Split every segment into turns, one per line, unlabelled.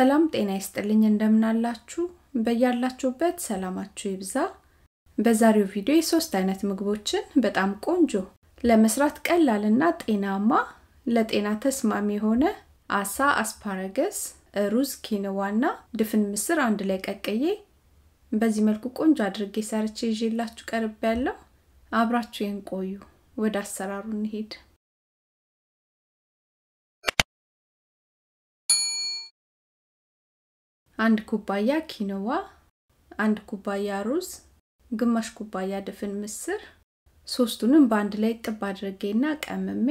ሰላም ጤና ይስጥልኝ እንደምናላችሁ በያላችሁበት ሰላማችሁ ይብዛ በዛሬው ቪዲዮ የሶስት አይነት ምግቦችን በጣም ቆንጆ ለመስራት ቀላልና ጤናማ ለጤና ተስማሚ የሆነ አሳ አስፓረገስ ሩዝ ኪንዋና ድፍን ምስር አንድ ላይ ቀቅዬ በዚህ መልኩ ቆንጆ አድርጌ ሰርቼ ይዤላችሁ ቀርብ ያለው አብራችሁ ይህን ቆዩ ወደ አሰራሩ እንሄድ አንድ ኩባያ ኪኖዋ፣ አንድ ኩባያ ሩዝ፣ ግማሽ ኩባያ ድፍን ምስር ሶስቱንም በአንድ ላይ ጥብ አድርጌና ቀምሜ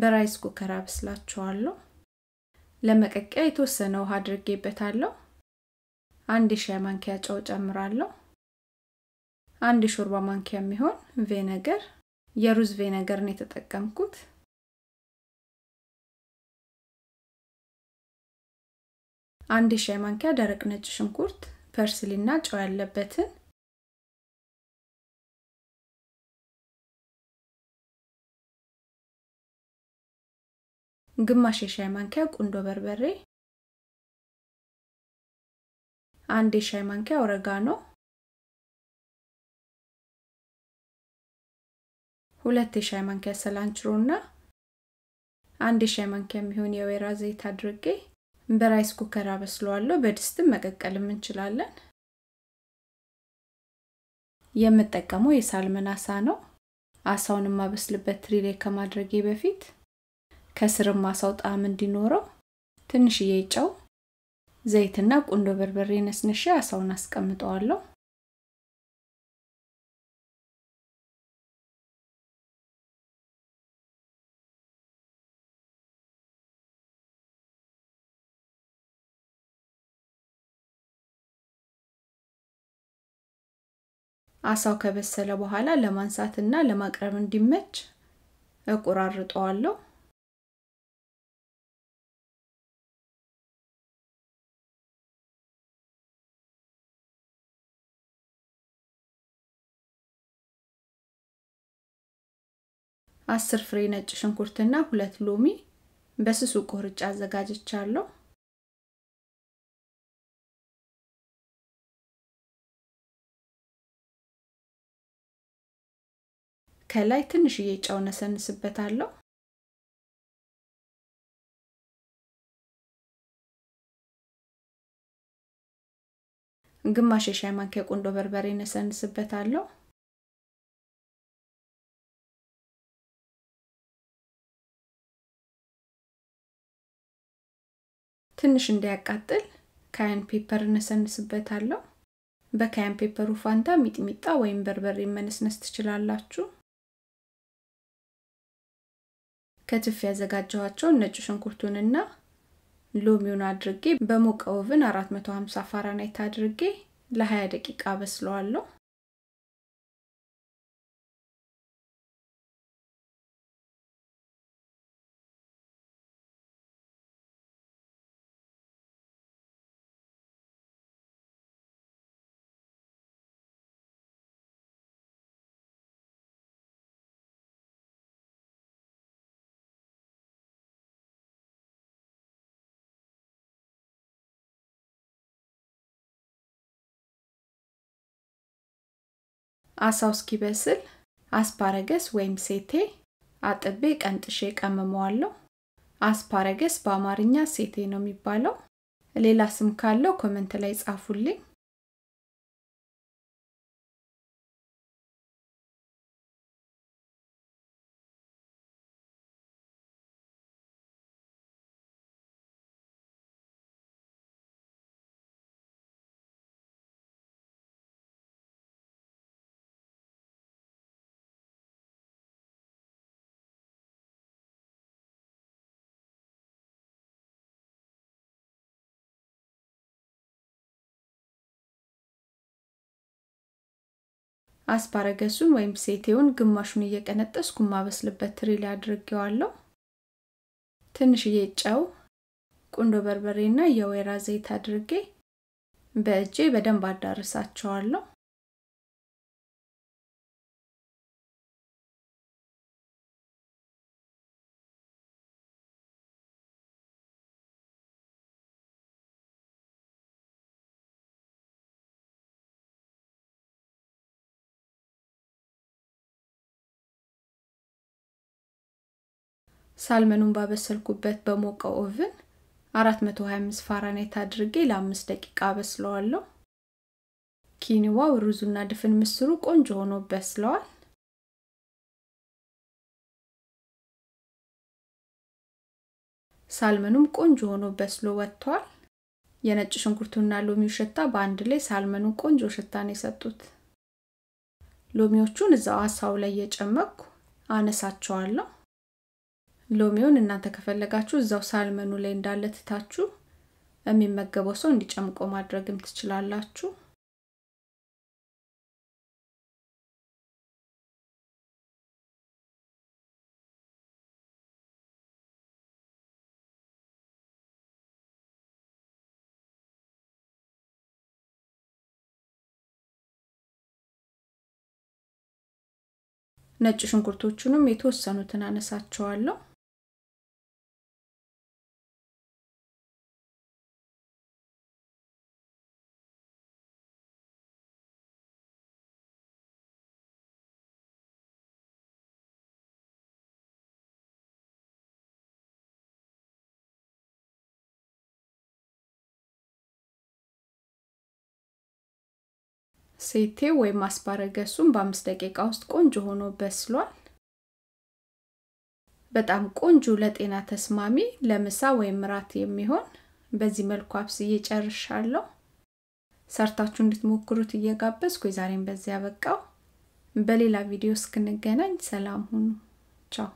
በራይስ ኩከር አብስላቸዋለሁ። ለመቀቂያ የተወሰነ ውሃ አድርጌበታለሁ። አንድ የሻይ ማንኪያ ጨው ጨምራለሁ። አንድ የሾርባ ማንኪያ የሚሆን ቬነገር፣ የሩዝ ቬነገር ነው የተጠቀምኩት።
አንድ ሻይ ማንኪያ ደረቅ ነጭ ሽንኩርት፣ ፐርስሊና ጨው ያለበትን ግማሽ የሻይ ማንኪያ ቁንዶ በርበሬ፣ አንድ የሻይ ማንኪያ ኦረጋኖ፣ ሁለት የሻይ ማንኪያ ሰላንችሮ እና
አንድ የሻይ ማንኪያ የሚሆን የወይራ ዘይት አድርጌ በራይስ ኩከር አበስለዋለሁ። በድስትም መቀቀልም እንችላለን። የምጠቀመው የሳልመን አሳ ነው። አሳውን የማበስልበት ትሪ ላይ ከማድረጌ በፊት ከስርም አሳው ጣዕም እንዲኖረው ትንሽዬ ጨው፣ ዘይትና ቁንዶ በርበሬ ነስንሼ አሳውን አስቀምጠዋለሁ።
አሳው ከበሰለ በኋላ ለማንሳት እና ለማቅረብ እንዲመች እቆራርጠዋለሁ። አስር ፍሬ ነጭ ሽንኩርትና ሁለት ሎሚ በስሱ ቆርጬ አዘጋጅቻለሁ። ከላይ ትንሽዬ ጨው ነሰንስበታለሁ። ግማሽ የሻይ ማንኪያ ቁንዶ በርበሬ ነሰንስበታለሁ። ትንሽ እንዳያቃጥል
ካያን ፔፐር እነሰንስበታለሁ። በካያን ፔፐሩ ፋንታ ሚጥሚጣ ወይም በርበሬ መነስነስ ትችላላችሁ። ከትፍ ያዘጋጀኋቸው ነጭ ሽንኩርቱንና ሎሚውን አድርጌ በሞቀ ኦቭን 450 ፋራናይት አድርጌ ለ20 ደቂቃ በስለዋለሁ። አሳው እስኪበስል አስፓረገስ ወይም ሴቴ አጥቤ ቀንጥሼ ቀመመዋለሁ። አስፓረገስ በአማርኛ ሴቴ ነው የሚባለው። ሌላ ስም ካለው ኮመንት ላይ ጻፉልኝ። አስፓረገሱን ወይም ሴቴውን ግማሹን እየቀነጠስኩ ማበስልበት ትሪ ላይ አድርጌዋለሁ። ትንሽዬ ጨው፣ ቁንዶ በርበሬና የወይራ ዘይት አድርጌ በእጄ በደንብ አዳርሳቸዋለሁ። ሳልመኑን ባበሰልኩበት በሞቀው ኦቭን 425 ፋራናይት አድርጌ ለአምስት ደቂቃ አበስለዋለሁ። ኪኒዋው፣ ሩዙና ድፍን
ምስሩ ቆንጆ ሆኖ በስለዋል።
ሳልመኑም ቆንጆ ሆኖ በስሎ ወጥቷል። የነጭ ሽንኩርቱና ሎሚው ሽታ በአንድ ላይ ሳልመኑን ቆንጆ ሽታ ነው የሰጡት። ሎሚዎቹን እዛው አሳው ላይ እየጨመቅኩ አነሳቸዋለሁ። ሎሚውን እናንተ ከፈለጋችሁ እዛው ሳልመኑ ላይ እንዳለ ትታችሁ የሚመገበው ሰው እንዲጨምቆ ማድረግም ትችላላችሁ።
ነጭ ሽንኩርቶቹንም የተወሰኑትን አነሳቸዋለሁ። ሴቴ ወይም
አስፓረገሱም በአምስት ደቂቃ ውስጥ ቆንጆ ሆኖ በስሏል። በጣም ቆንጆ ለጤና ተስማሚ ለምሳ ወይም ራት የሚሆን በዚህ መልኩ አብስዬ ጨርሻለሁ። ሰርታችሁ እንድትሞክሩት እየጋበዝኩ የዛሬን በዚያ በቃው። በሌላ ቪዲዮ እስክንገናኝ ሰላም ሁኑ። ቻው